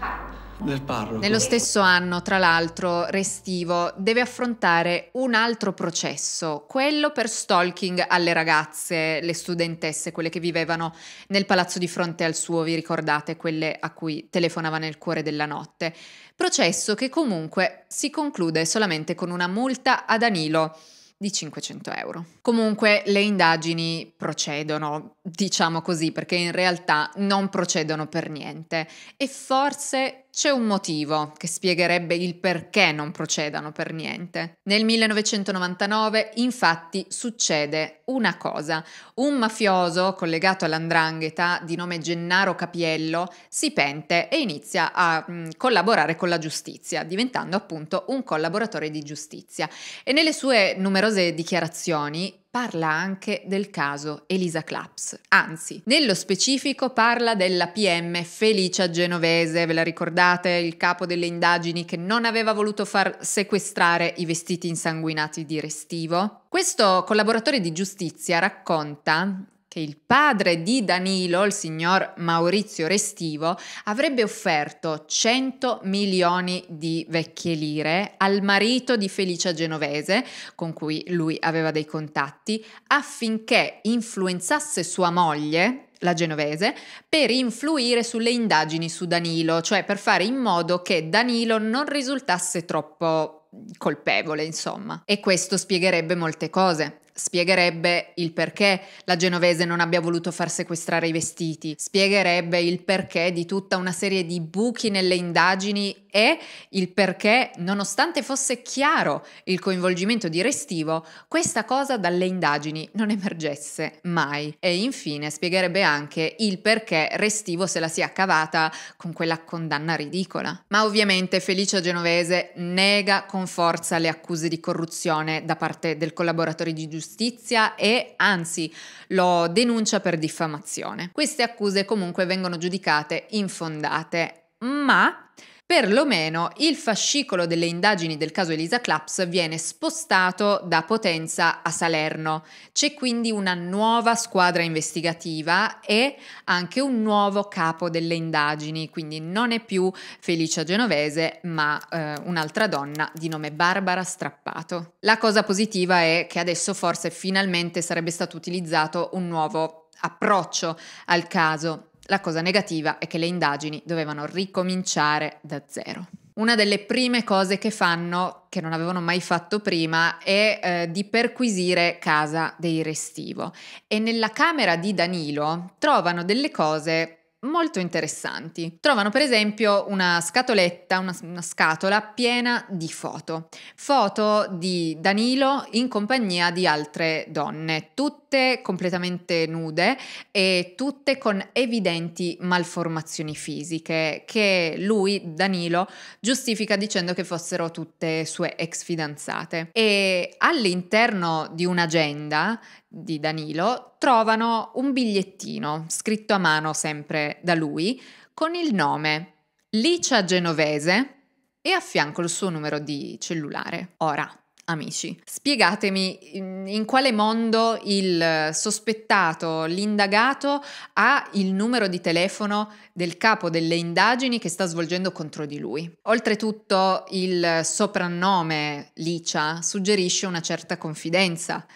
Ah, del parroco. Nello stesso anno, tra l'altro, Restivo deve affrontare un altro processo, quello per stalking alle ragazze, le studentesse, quelle che vivevano nel palazzo di fronte al suo, vi ricordate, quelle a cui telefonava nel cuore della notte. Processo che comunque si conclude solamente con una multa a Danilo di 500 euro. Comunque le indagini procedono diciamo così, perché in realtà non procedono per niente. E forse c'è un motivo che spiegherebbe il perché non procedano per niente. Nel 1999 infatti succede una cosa. Un mafioso collegato all'andrangheta di nome Gennaro Capiello si pente e inizia a mh, mm, collaborare con la giustizia, diventando appunto un collaboratore di giustizia. E nelle sue numerose dichiarazioni parla anche del caso Elisa Claps. Anzi, nello specifico parla della PM Felicia Genovese, ve la ricordate, il capo delle indagini che non aveva voluto far sequestrare i vestiti insanguinati di Restivo? Questo collaboratore di giustizia racconta che il padre di Danilo, il signor Maurizio Restivo, avrebbe offerto 100 milioni di vecchie lire al marito di Felicia Genovese, con cui lui aveva dei contatti, affinché influenzasse sua moglie, la genovese, per influire sulle indagini su Danilo, cioè per fare in modo che Danilo non risultasse troppo colpevole, insomma. E questo spiegherebbe molte cose. Spiegherebbe il perché la genovese non abbia voluto far sequestrare i vestiti, spiegherebbe il perché di tutta una serie di buchi nelle indagini e il perché, nonostante fosse chiaro il coinvolgimento di Restivo, questa cosa dalle indagini non emergesse mai. E infine spiegherebbe anche il perché Restivo se la sia cavata con quella condanna ridicola. Ma ovviamente Felicia Genovese nega con forza le accuse di corruzione da parte del collaboratore di giustizia ingiustizia e anzi lo denuncia per diffamazione. Queste accuse comunque vengono giudicate infondate, ma Perlomeno il fascicolo delle indagini del caso Elisa Claps viene spostato da Potenza a Salerno. C'è quindi una nuova squadra investigativa e anche un nuovo capo delle indagini, quindi non è più Felicia Genovese, ma eh, un'altra donna di nome Barbara Strappato. La cosa positiva è che adesso forse finalmente sarebbe stato utilizzato un nuovo approccio al caso la cosa negativa è che le indagini dovevano ricominciare da zero. Una delle prime cose che fanno, che non avevano mai fatto prima, è eh, di perquisire casa dei Restivo. E nella camera di Danilo trovano delle cose molto interessanti. Trovano per esempio una scatoletta, una, una, scatola piena di foto, foto di Danilo in compagnia di altre donne, tutte completamente nude e tutte con evidenti malformazioni fisiche che lui, Danilo, giustifica dicendo che fossero tutte sue ex fidanzate. E all'interno di un'agenda di Danilo, trovano un bigliettino scritto a mano sempre da lui con il nome Licia Genovese e a fianco il suo numero di cellulare. Ora, amici, spiegatemi in, quale mondo il sospettato, l'indagato ha il numero di telefono del capo delle indagini che sta svolgendo contro di lui. Oltretutto il soprannome Licia suggerisce una certa confidenza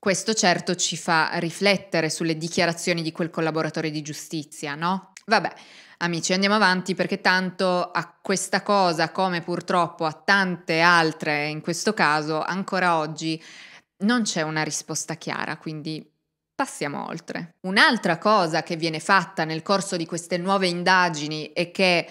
questo certo ci fa riflettere sulle dichiarazioni di quel collaboratore di giustizia, no? Vabbè, amici, andiamo avanti perché tanto a questa cosa, come purtroppo a tante altre in questo caso, ancora oggi non c'è una risposta chiara, quindi passiamo oltre. Un'altra cosa che viene fatta nel corso di queste nuove indagini e che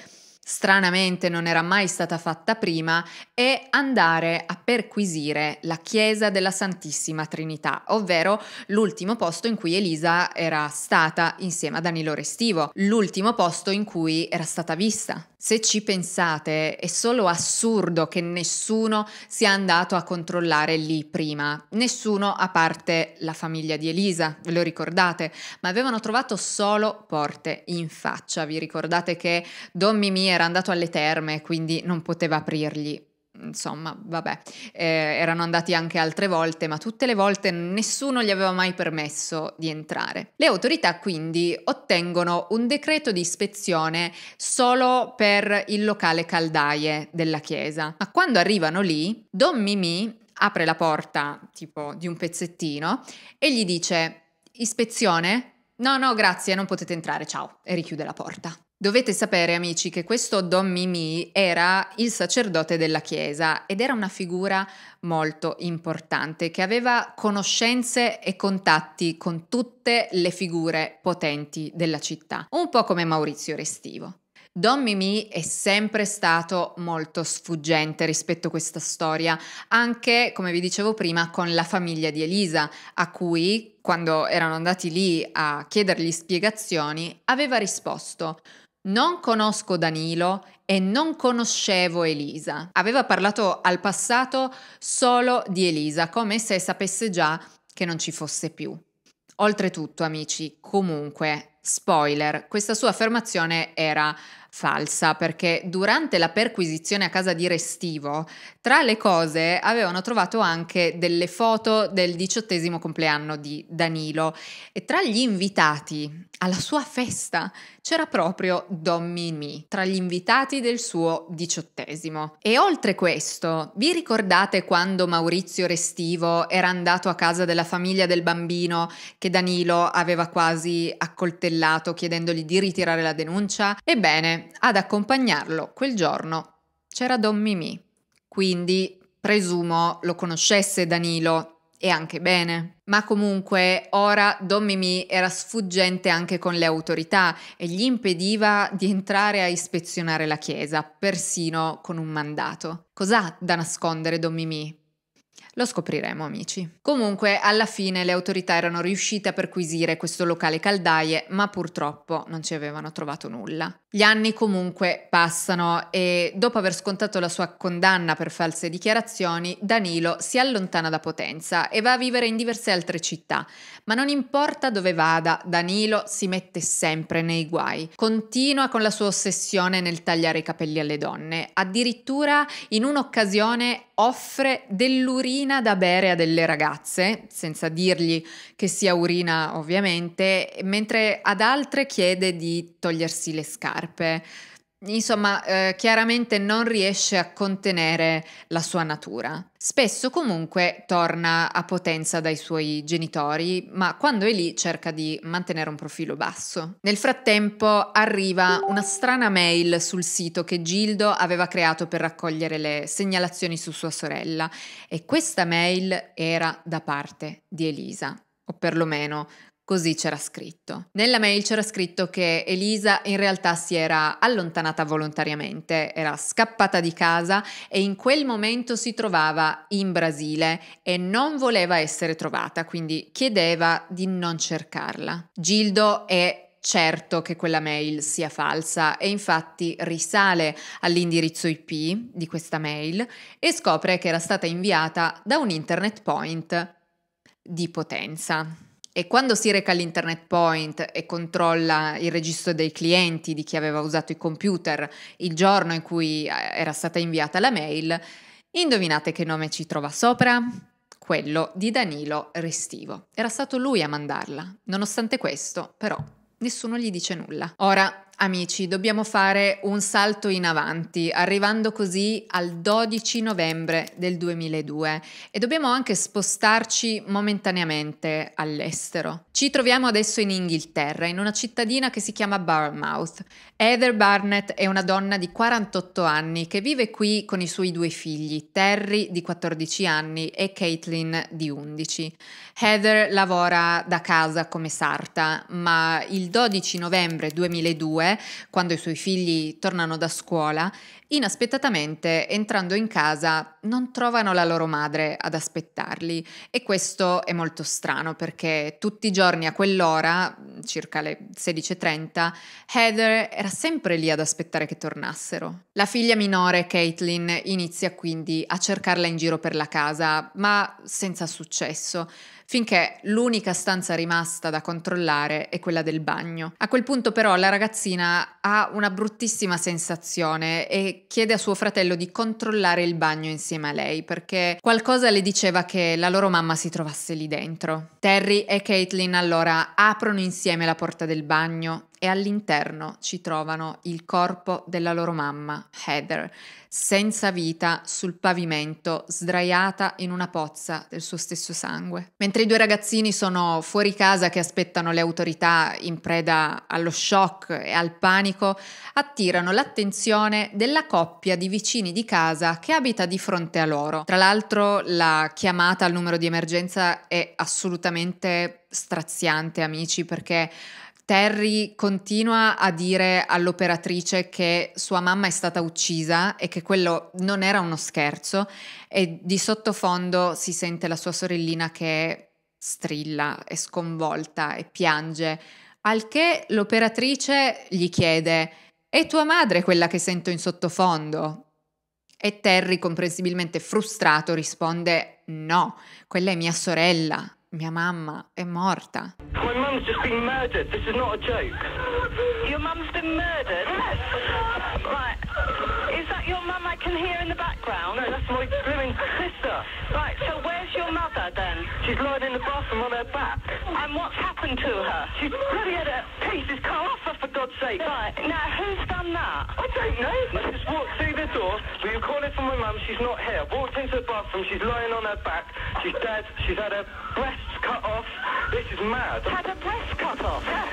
stranamente non era mai stata fatta prima, è andare a perquisire la chiesa della Santissima Trinità, ovvero l'ultimo posto in cui Elisa era stata insieme a Danilo Restivo, l'ultimo posto in cui era stata vista. Se ci pensate, è solo assurdo che nessuno sia andato a controllare lì prima. Nessuno, a parte la famiglia di Elisa, ve lo ricordate, ma avevano trovato solo porte in faccia. Vi ricordate che Don Mimì era andato alle terme, quindi non poteva aprirgli insomma, vabbè, eh, erano andati anche altre volte, ma tutte le volte nessuno gli aveva mai permesso di entrare. Le autorità quindi ottengono un decreto di ispezione solo per il locale caldaie della chiesa. Ma quando arrivano lì, Don Mimì apre la porta tipo di un pezzettino e gli dice ispezione? No, no, grazie, non potete entrare, ciao, e richiude la porta. Dovete sapere, amici, che questo Don Mimì era il sacerdote della Chiesa ed era una figura molto importante che aveva conoscenze e contatti con tutte le figure potenti della città, un po' come Maurizio Restivo. Don Mimì è sempre stato molto sfuggente rispetto a questa storia, anche, come vi dicevo prima, con la famiglia di Elisa, a cui, quando erano andati lì a chiedergli spiegazioni, aveva risposto non conosco Danilo e non conoscevo Elisa. Aveva parlato al passato solo di Elisa, come se sapesse già che non ci fosse più. Oltretutto, amici, comunque, spoiler, questa sua affermazione era falsa perché durante la perquisizione a casa di Restivo, tra le cose avevano trovato anche delle foto del diciottesimo compleanno di Danilo e tra gli invitati alla sua festa c'era proprio Don Mi tra gli invitati del suo diciottesimo. E oltre questo, vi ricordate quando Maurizio Restivo era andato a casa della famiglia del bambino che Danilo aveva quasi accoltellato chiedendogli di ritirare la denuncia? Ebbene, ad accompagnarlo quel giorno c'era Don Mimì. Quindi presumo lo conoscesse Danilo e anche bene. Ma comunque ora Don Mimì era sfuggente anche con le autorità e gli impediva di entrare a ispezionare la chiesa, persino con un mandato. Cos'ha da nascondere Don Mimì? Lo scopriremo, amici. Comunque, alla fine le autorità erano riuscite a perquisire questo locale caldaie, ma purtroppo non ci avevano trovato nulla. Gli anni comunque passano e dopo aver scontato la sua condanna per false dichiarazioni, Danilo si allontana da Potenza e va a vivere in diverse altre città. Ma non importa dove vada, Danilo si mette sempre nei guai. Continua con la sua ossessione nel tagliare i capelli alle donne. Addirittura in un'occasione offre dell'urina da bere a delle ragazze, senza dirgli che sia urina ovviamente, mentre ad altre chiede di togliersi le scarpe scarpe. Insomma, eh, chiaramente non riesce a contenere la sua natura. Spesso comunque torna a potenza dai suoi genitori, ma quando è lì cerca di mantenere un profilo basso. Nel frattempo arriva una strana mail sul sito che Gildo aveva creato per raccogliere le segnalazioni su sua sorella e questa mail era da parte di Elisa, o perlomeno Così c'era scritto. Nella mail c'era scritto che Elisa in realtà si era allontanata volontariamente, era scappata di casa e in quel momento si trovava in Brasile e non voleva essere trovata, quindi chiedeva di non cercarla. Gildo è certo che quella mail sia falsa e infatti risale all'indirizzo IP di questa mail e scopre che era stata inviata da un internet point di potenza. E quando si reca all'internet point e controlla il registro dei clienti di chi aveva usato i computer il giorno in cui eh, era stata inviata la mail, indovinate che nome ci trova sopra? Quello di Danilo Restivo. Era stato lui a mandarla. Nonostante questo, però, nessuno gli dice nulla. Ora, Amici, dobbiamo fare un salto in avanti, arrivando così al 12 novembre del 2002 e dobbiamo anche spostarci momentaneamente all'estero. Ci troviamo adesso in Inghilterra, in una cittadina che si chiama Barmouth. Heather Barnett è una donna di 48 anni che vive qui con i suoi due figli, Terry di 14 anni e Caitlin di 11. Heather lavora da casa come sarta, ma il 12 novembre 2002 quando i suoi figli tornano da scuola, inaspettatamente entrando in casa non trovano la loro madre ad aspettarli e questo è molto strano perché tutti i giorni a quell'ora, circa le 16.30, Heather era sempre lì ad aspettare che tornassero. La figlia minore, Caitlin, inizia quindi a cercarla in giro per la casa, ma senza successo finché l'unica stanza rimasta da controllare è quella del bagno. A quel punto però la ragazzina ha una bruttissima sensazione e chiede a suo fratello di controllare il bagno insieme a lei perché qualcosa le diceva che la loro mamma si trovasse lì dentro. Terry e Caitlin allora aprono insieme la porta del bagno, e all'interno ci trovano il corpo della loro mamma, Heather, senza vita sul pavimento, sdraiata in una pozza del suo stesso sangue. Mentre i due ragazzini sono fuori casa che aspettano le autorità in preda allo shock e al panico, attirano l'attenzione della coppia di vicini di casa che abita di fronte a loro. Tra l'altro la chiamata al numero di emergenza è assolutamente straziante, amici, perché Terry continua a dire all'operatrice che sua mamma è stata uccisa e che quello non era uno scherzo e di sottofondo si sente la sua sorellina che strilla, è sconvolta e piange, al che l'operatrice gli chiede è tua madre quella che sento in sottofondo? E Terry, comprensibilmente frustrato, risponde no, quella è mia sorella, mia mamma è morta. My mom's just been murdered. This is not a joke. Your mom's been murdered? Right. mum I can hear in the background? No, that's my blooming sister. [laughs] Right, so where's your mother then? She's lying in the bathroom on her back. And what's happened to her? She's bloody had her pieces cut off her, for God's sake. Right, now who's done that? I don't know. I just walked through the door. you call calling for my mum. She's not here. Walked into the bathroom. She's lying on her back. She's dead. She's had her breasts cut off. This is mad. Had her breasts cut off? Yes.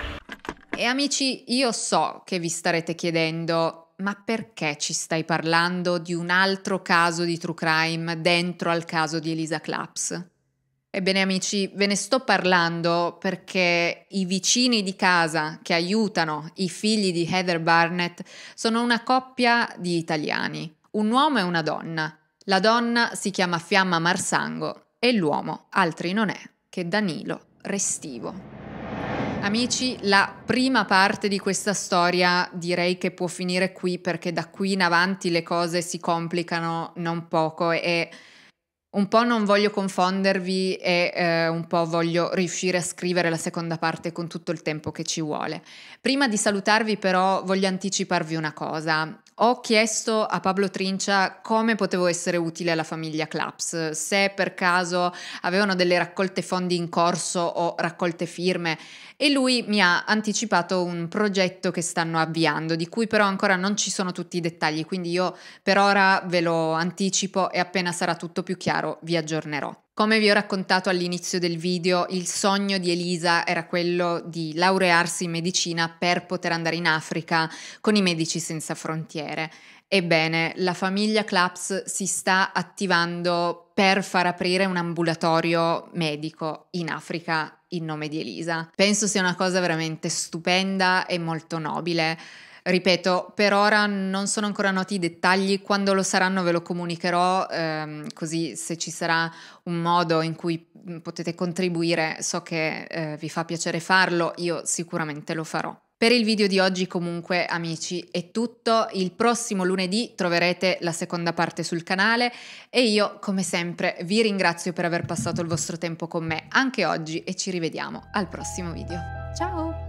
E amici, io so che vi starete chiedendo ma perché ci stai parlando di un altro caso di true crime dentro al caso di Elisa Claps? Ebbene amici, ve ne sto parlando perché i vicini di casa che aiutano i figli di Heather Barnett sono una coppia di italiani, un uomo e una donna. La donna si chiama Fiamma Marsango e l'uomo altri non è che Danilo Restivo. Amici, la prima parte di questa storia direi che può finire qui perché da qui in avanti le cose si complicano non poco e un po' non voglio confondervi e eh, un po' voglio riuscire a scrivere la seconda parte con tutto il tempo che ci vuole. Prima di salutarvi però voglio anticiparvi una cosa. Ho chiesto a Pablo Trincia come potevo essere utile alla famiglia Claps, se per caso avevano delle raccolte fondi in corso o raccolte firme e lui mi ha anticipato un progetto che stanno avviando, di cui però ancora non ci sono tutti i dettagli, quindi io per ora ve lo anticipo e appena sarà tutto più chiaro vi aggiornerò. Come vi ho raccontato all'inizio del video, il sogno di Elisa era quello di laurearsi in medicina per poter andare in Africa con i Medici Senza Frontiere. Ebbene, la famiglia Claps si sta attivando per far aprire un ambulatorio medico in Africa in nome di Elisa. Penso sia una cosa veramente stupenda e molto nobile. Ripeto, per ora non sono ancora noti i dettagli, quando lo saranno ve lo comunicherò, ehm, così se ci sarà un modo in cui mm, potete contribuire so che eh, vi fa piacere farlo, io sicuramente lo farò. Per il video di oggi comunque amici è tutto, il prossimo lunedì troverete la seconda parte sul canale e io come sempre vi ringrazio per aver passato il vostro tempo con me anche oggi e ci rivediamo al prossimo video. Ciao!